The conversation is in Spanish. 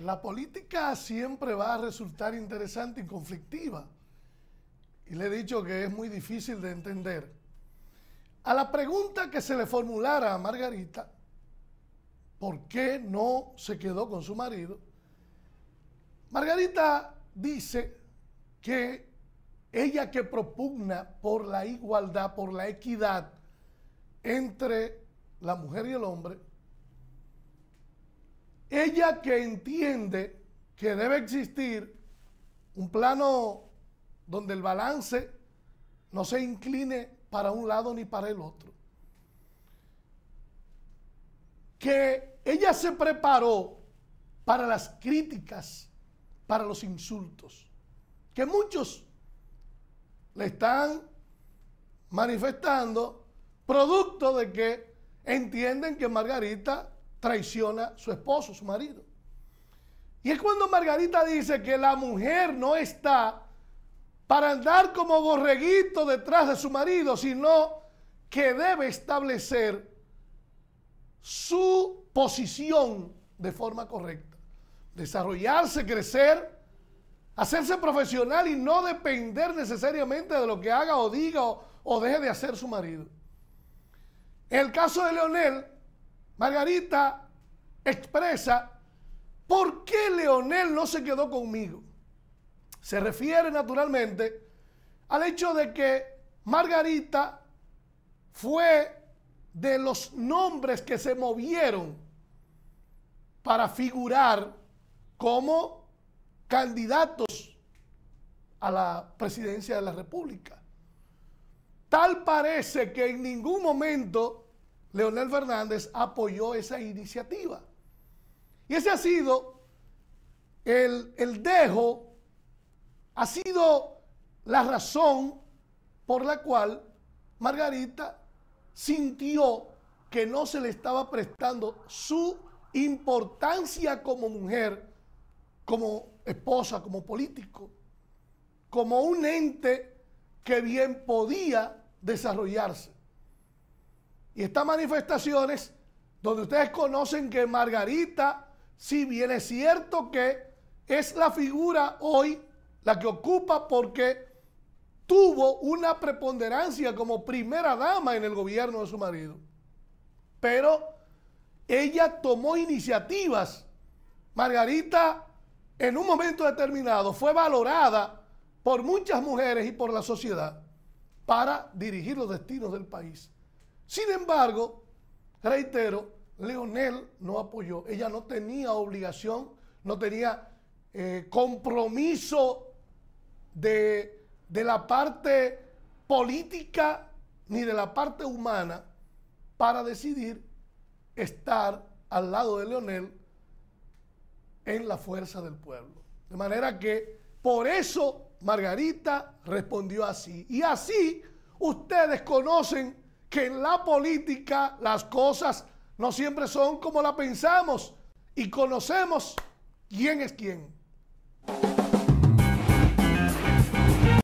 la política siempre va a resultar interesante y conflictiva. Y le he dicho que es muy difícil de entender. A la pregunta que se le formulara a Margarita, ¿por qué no se quedó con su marido? Margarita dice que ella que propugna por la igualdad, por la equidad entre la mujer y el hombre, ella que entiende que debe existir un plano donde el balance no se incline para un lado ni para el otro. Que ella se preparó para las críticas, para los insultos, que muchos le están manifestando producto de que entienden que Margarita traiciona su esposo, su marido. Y es cuando Margarita dice que la mujer no está para andar como borreguito detrás de su marido, sino que debe establecer su posición de forma correcta. Desarrollarse, crecer, hacerse profesional y no depender necesariamente de lo que haga o diga o, deje de hacer su marido. En el caso de Leonel, Margarita expresa, ¿por qué Leonel no se quedó conmigo? Se refiere naturalmente al hecho de que Margarita fue de los nombres que se movieron para figurar como candidatos a la presidencia de la República. Tal parece que en ningún momento Leonel Fernández apoyó esa iniciativa. Y ese ha sido el, dejo, ha sido la razón por la cual Margarita sintió que no se le estaba prestando su importancia como mujer, como esposa, como político, como un ente que bien podía desarrollarse. Y estas manifestaciones, donde ustedes conocen que Margarita, si bien es cierto que es la figura hoy la que ocupa porque tuvo una preponderancia como primera dama en el gobierno de su marido. Pero ella tomó iniciativas. Margarita en un momento determinado fue valorada por muchas mujeres y por la sociedad para dirigir los destinos del país. Sin embargo, reitero, Leonel no apoyó. Ella no tenía obligación, no tenía eh, compromiso de, de la parte política ni de la parte humana para decidir estar al lado de Leonel en la fuerza del pueblo. De manera que por eso Margarita respondió así. Y así ustedes conocen que en la política las cosas no siempre son como la pensamos y conocemos quién es quién.